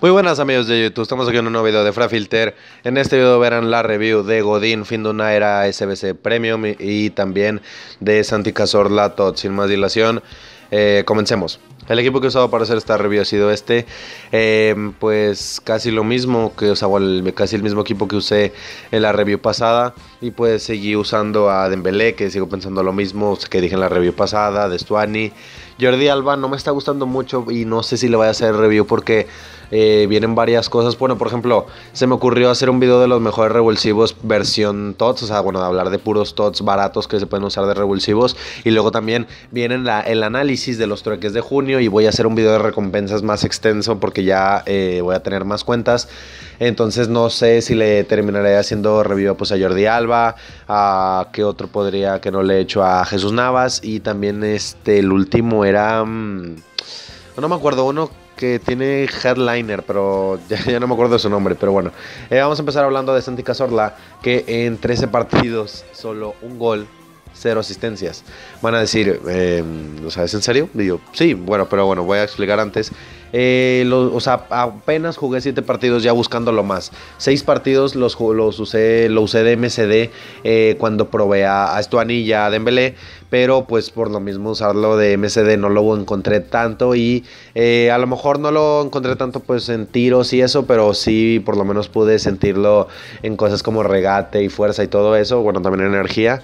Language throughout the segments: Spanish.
Muy buenas amigos de YouTube, estamos aquí en un nuevo video de Frafilter. En este video verán la review de Godin, fin de una era SBC Premium y también de Santi Cazorla Sin más dilación, eh, comencemos. El equipo que he usado para hacer esta review ha sido este, em, pues casi lo mismo, que casi el mismo equipo que usé en la review pasada. Y pues seguí usando a Dembélé, que sigo pensando lo mismo que dije en la review pasada, de Stuani. Jordi Alba no me está gustando mucho y no sé si le voy a hacer review porque eh, vienen varias cosas. Bueno, por ejemplo, se me ocurrió hacer un video de los mejores revulsivos versión TOTS, o sea, bueno, hablar de puros TOTS baratos que se pueden usar de revulsivos. Y luego también viene el análisis de los trueques de junio y voy a hacer un video de recompensas más extenso porque ya eh, voy a tener más cuentas. Entonces no sé si le terminaré haciendo review pues, a Jordi Alba a qué otro podría que no le he hecho a Jesús Navas y también este el último era mm, no me acuerdo uno que tiene headliner, pero ya, no me acuerdo de su nombre, pero bueno. Eh, vamos a empezar hablando de Santi Cazorla, que en 13 partidos solo un gol, cero asistencias. Van a decir, eh, em, sabes en serio? Y yo, sí, bueno, pero bueno, voy a explicar antes. Eh, o sea, apenas jugué siete partidos ya buscándolo más. Seis partidos los, usé, lo usé de MCD eh, cuando probé a, a Estuanilla, a Dembélé, pero pues por lo mismo usarlo de MCD no lo encontré tanto y eh, a lo mejor no lo encontré tanto pues en tiros y eso, pero sí por lo menos pude sentirlo en cosas como regate y fuerza y todo eso, bueno, también energía.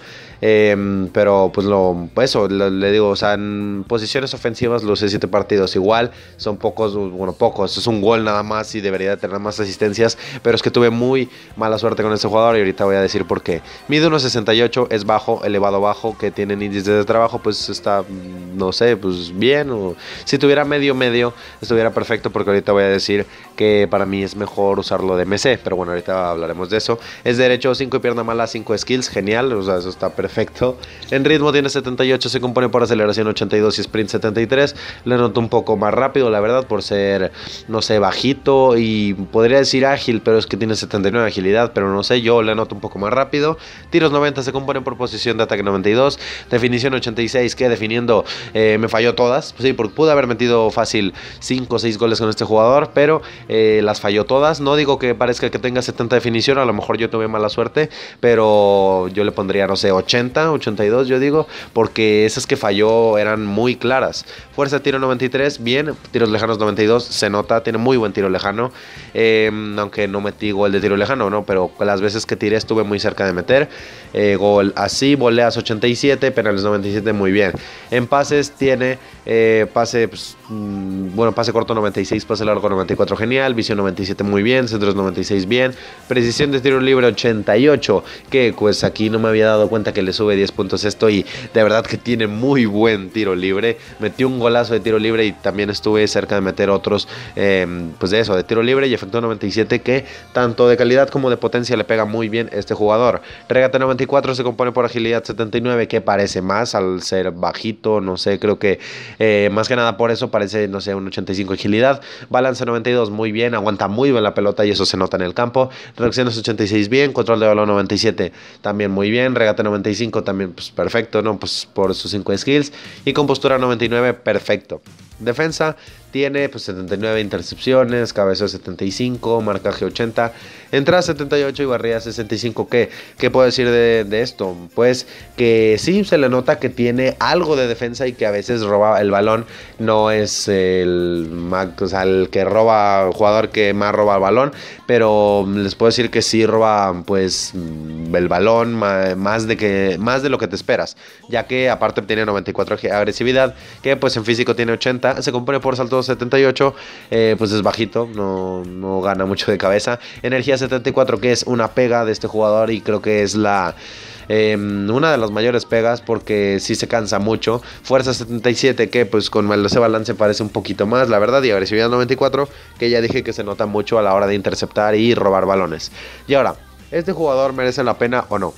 Em, pero pues lo, eso, le digo, o sea, en posiciones ofensivas lo usé siete partidos igual, son pocos bueno, pocos, es un gol nada más y debería tener más asistencias, pero es que tuve muy mala suerte con ese jugador y ahorita voy a decir por qué. Mide 1.68, es bajo, elevado bajo, que tienen índices de trabajo, pues está, mm, no sé, pues bien, o si tuviera medio medio, estuviera perfecto porque ahorita voy a decir que para mí es mejor usarlo de MC, pero bueno, ahorita hablaremos de eso. Es derecho 5 y pierna mala, 5 skills, genial, o sea, eso está perfecto. En ritmo tiene 78, se compone por aceleración 82 y sprint 73, le noto un poco más rápido, la verdad, por ser, no sé, bajito y podría decir ágil, pero es que tiene 79 de agilidad, pero no sé, yo le anoto un poco más rápido. Tiros 90 se componen por posición de ataque 92, definición 86, que definiendo eh, me falló todas, sí, pude haber metido fácil 5 o 6 goles con este jugador, pero eh, las falló todas. No digo que parezca que tenga 70 definición, a lo mejor yo tuve mala suerte, pero yo le pondría, no sé, 80, 82, yo digo, porque esas que falló eran muy claras. Fuerza tiro 93, bien, tiros lejanos 92 se nota, tiene muy buen tiro lejano, em, aunque no metí gol de tiro lejano, ¿no? Pero las veces que tiré estuve muy cerca de meter eh, gol así, voleas 87, penales 97, muy bien. En pases tiene eh, pase, pues, mm, bueno, pase corto 96, pase largo 94, genial. Visión 97, muy bien. Centros 96, bien. Precisión de tiro libre 88, que pues aquí no me había dado cuenta que le sube 10 puntos esto y de verdad que tiene muy buen tiro libre. Metió un golazo de tiro libre y también estuve cerca de meter otros, em, pues de eso, de tiro libre y efecto 97, que tanto de calidad como de potencia le pega muy bien este jugador. Regate 94 se compone por agilidad 79, que parece más al ser bajito, no sé, creo que eh, más que nada por eso parece, no sé, un 85 agilidad. Balance 92 muy bien, aguanta muy bien la pelota y eso se nota en el campo. Reacciones 86 bien, control de balón 97 también muy bien, regate 95 también pues perfecto, ¿no? Pues por sus 5 skills y compostura 99 perfecto. Defensa tiene pues, 79 intercepciones, cabeza 75, marcaje 80, entra 78 y barría 65. ¿Qué, qué puedo decir de, esto? Pues que sí se le nota que tiene algo de defensa y que a veces roba el balón. No es el, que roba, el jugador que más roba el balón, pero mm, les puedo decir que sí roba pues mm, el balón más de, que, más de lo que te esperas, ya que aparte tiene 94 agresividad, que pues en físico tiene 80 se compone por salto 78, eh, pues es bajito, no, no gana mucho de cabeza. Energía 74, que es una pega de este jugador y creo que es la... Em, una de las mayores pegas porque si se cansa mucho. Fuerza 77 que pues con ese balance parece un poquito más, la verdad. Y agresividad 94 que ya dije que se nota mucho a la hora de interceptar y robar balones. Y ahora, ¿este jugador merece la pena o no?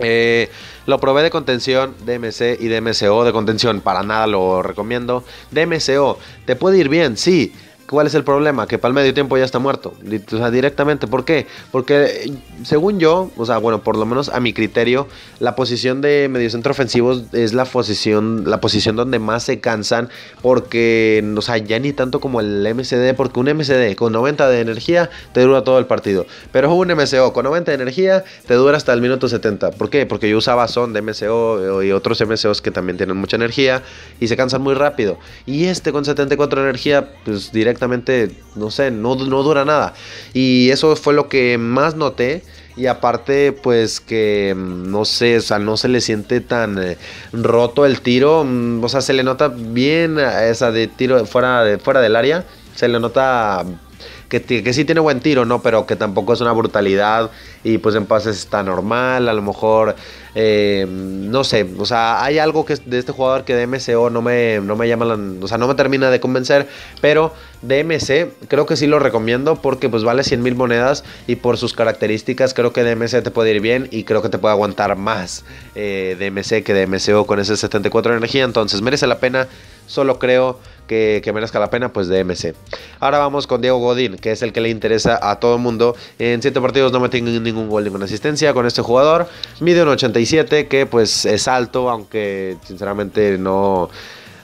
Eh, lo probé de contención, DMC y DMCO de contención, para nada lo recomiendo. DMCO, ¿te puede ir bien? Sí. ¿Cuál es el problema? Que para el medio tiempo ya está muerto. O sea, directamente. ¿Por qué? Porque eh, según yo, o sea, bueno, por lo menos a mi criterio, la posición de mediocentro ofensivo es la posición, la posición donde más se cansan. Porque, o sea, ya ni tanto como el MCD. Porque un MCD con 90 de energía te dura todo el partido. Pero un MCO con 90 de energía te dura hasta el minuto 70. ¿Por qué? Porque yo usaba Son de MCO eh, y otros MCOs que también tienen mucha energía y se cansan muy rápido. Y este con 74 de energía, pues directamente no sé, no, dura nada. Y eso fue lo que más noté. Y aparte, pues que mm, no sé, o sea, no se le siente tan eh, roto el tiro. Mm, o sea, se le nota bien esa eh, de tiro fuera, fuera del área. Se le nota que, sí tiene buen tiro, ¿no? Pero que tampoco es una brutalidad y pues en pases está normal, a lo mejor, eh, no sé, o sea, hay algo que de este jugador que de MCO no me, no me llama, la, o sea, no me termina de convencer, pero de MC creo que sí lo recomiendo porque pues vale 100 mil monedas y por sus características creo que de te puede ir bien y creo que te puede aguantar más eh, de MC que de MCO con ese 74 de energía, entonces merece la pena solo creo que, merezca la pena, pues MC. Ahora vamos con Diego Godín, que es el que le interesa a todo el mundo. En 7 partidos no tiene ningún gol, ninguna asistencia con este jugador. Mide un 87, que pues es alto, aunque sinceramente no...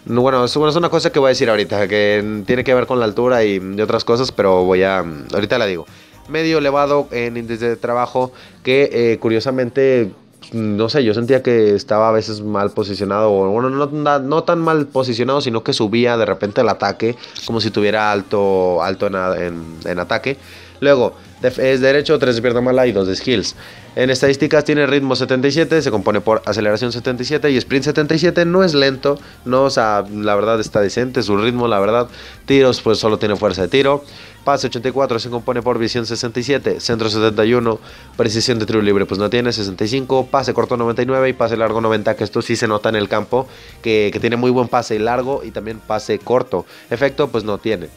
bueno, es, una cosa que voy a decir ahorita, que tiene que ver con la altura y, otras cosas, pero voy a... Ahorita la digo. Medio elevado en índice de trabajo, que eh, curiosamente no sé, yo sentía que estaba a veces mal posicionado, o bueno, no, tan mal posicionado, sino que subía de repente el ataque, como si tuviera alto, alto en ataque. Luego, es derecho, 3 de pierna mala y 2 de skills. En estadísticas tiene ritmo 77, se compone por aceleración 77 y sprint 77. No es lento, no, o sea, la verdad está decente su ritmo, la verdad. Tiros, pues solo tiene fuerza de tiro. Pase 84 se compone por visión 67, centro 71, precisión de tiro libre pues no tiene 65, pase corto 99 y pase largo 90, que esto sí se nota en el campo, que, que tiene muy buen pase largo y también pase corto. Efecto pues no tiene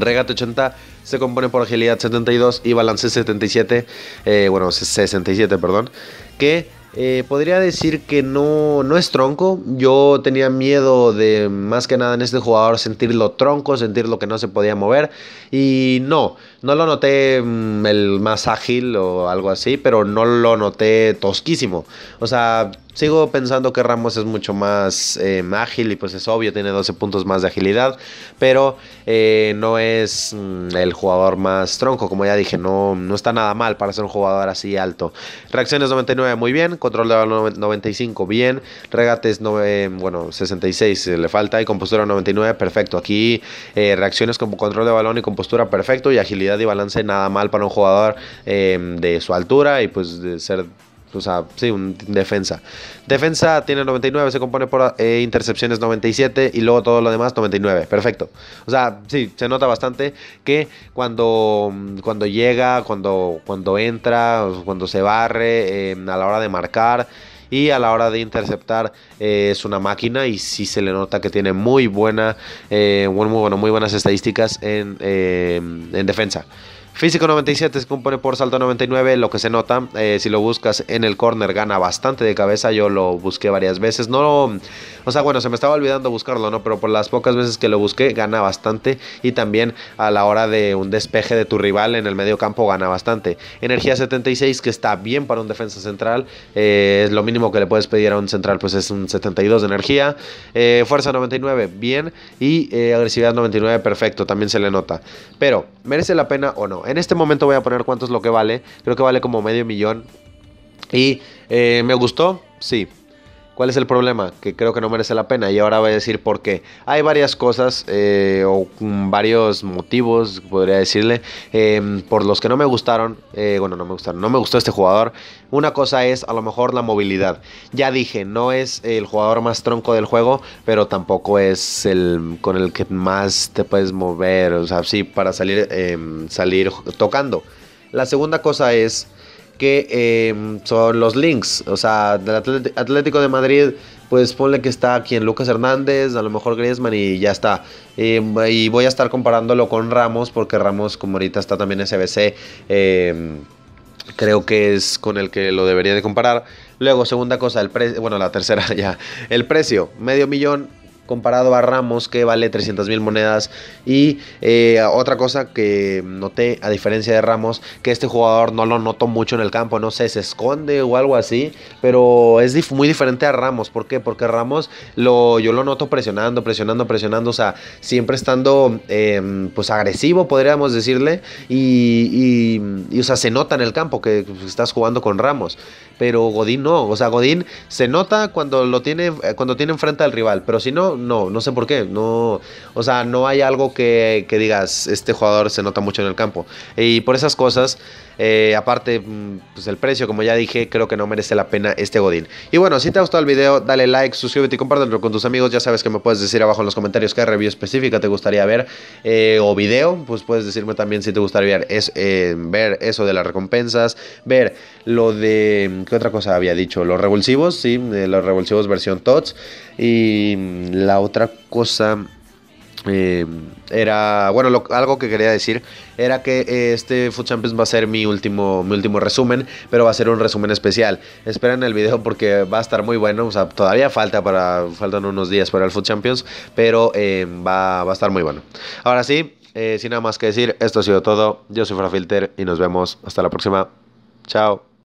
regate 80 se compone por agilidad 72 y balance 77, eh, bueno, 67, perdón, que eh, podría decir que no, no es tronco. Yo tenía miedo de, más que nada en este jugador, sentirlo tronco, sentir lo que no se podía mover. Y no, no lo noté mm, el más ágil o algo así, pero no lo noté tosquísimo. O sea, sigo pensando que Ramos es mucho más em, ágil y pues es obvio, tiene 12 puntos más de agilidad, pero eh, no es mm, el jugador más tronco, como ya dije, no, no está nada mal para ser un jugador así alto. Reacciones 99 muy bien, control de balón 95 bien, regates no, em, bueno 66 le falta y compostura 99 perfecto. Aquí eh, reacciones con control de balón y compostura perfecto y agilidad y balance nada mal para un jugador eh, de su altura y pues de ser o sea, sí, un defensa. Defensa tiene 99, se compone por eh, intercepciones 97 y luego todo lo demás 99. Perfecto. O sea, sí, se nota bastante que cuando, cuando llega, cuando, cuando entra, cuando se barre, eh, a la hora de marcar y a la hora de interceptar eh, es una máquina y sí se le nota que tiene muy buena, eh, muy, buenas estadísticas en, eh, en defensa. Físico 97 se compone por salto 99, lo que se nota, eh, si lo buscas en el corner gana bastante de cabeza, yo lo busqué varias veces, no, o sea, bueno, se me estaba olvidando buscarlo, ¿no? Pero por las pocas veces que lo busqué gana bastante y también a la hora de un despeje de tu rival en el medio campo gana bastante. Energía 76 que está bien para un defensa central, eh, es lo mínimo que le puedes pedir a un central, pues es un 72 de energía, eh, fuerza 99, bien, y agresividad 99, perfecto, también se le nota. Pero, ¿merece la pena o no? en este momento voy a poner cuánto es lo que vale. Creo que vale como medio millón. Y eh, me gustó, sí, ¿Cuál es el problema? Que creo que no merece la pena. Y ahora voy a decir por qué. Hay varias cosas eh, o varios motivos, podría decirle, em, por los que no me gustaron. Eh, bueno, no me gustaron. No me gustó este jugador. Una cosa es a lo mejor la movilidad. Ya dije, no es el jugador más tronco del juego, pero tampoco es el con el que más te puedes mover. O sea, sí, para salir, em, salir tocando. La segunda cosa es Em, son los links. O sea, del Atlético de Madrid, pues ponle que está aquí en Lucas Hernández, a lo mejor Griezmann y ya está. Em, y voy a estar comparándolo con Ramos, porque Ramos, como ahorita está también en SBC, em, creo que es con el que lo debería de comparar. Luego, segunda cosa, el precio, bueno, la tercera ya, el precio, medio millón comparado a Ramos que vale 300 mil monedas. Y eh, otra cosa que noté, a diferencia de Ramos, que este jugador no lo noto mucho en el campo, no sé, se esconde o algo así, pero es muy diferente a Ramos. ¿Por qué? Porque Ramos lo, yo lo noto presionando, presionando, presionando, o sea, siempre estando em, pues agresivo, podríamos decirle, y, y, y, o sea, se nota en el campo que estás jugando con Ramos, pero Godín no, o sea, Godín se nota cuando lo tiene, eh, cuando tiene enfrente al rival, pero si no, no, no sé por qué. No, o sea, no hay algo que, que digas, este jugador se nota mucho en el campo. Y por esas cosas, eh, aparte, mm, pues el precio, como ya dije, creo que no merece la pena este Godín. Y bueno, si te ha gustado el video, dale like, suscríbete y compártelo con tus amigos. Ya sabes que me puedes decir abajo en los comentarios qué review específica te gustaría ver eh, o video. Pues puedes decirme también si te gustaría es, eh, ver eso de las recompensas, ver lo de. Mm, ¿Qué otra cosa había dicho? Los revulsivos, sí, los revulsivos versión TOTS. Y mm, la otra cosa eh, era, bueno, algo que quería decir era que eh, este Food Champions va a ser mi último, mi último resumen, pero va a ser un resumen especial. Esperen el video porque va a estar muy bueno. O sea, todavía falta para, faltan unos días para el Food Champions, pero eh, va, va, a estar muy bueno. Ahora sí, sin nada más que decir, esto ha sido todo. Yo soy Frafilter y nos vemos hasta la próxima. Chao.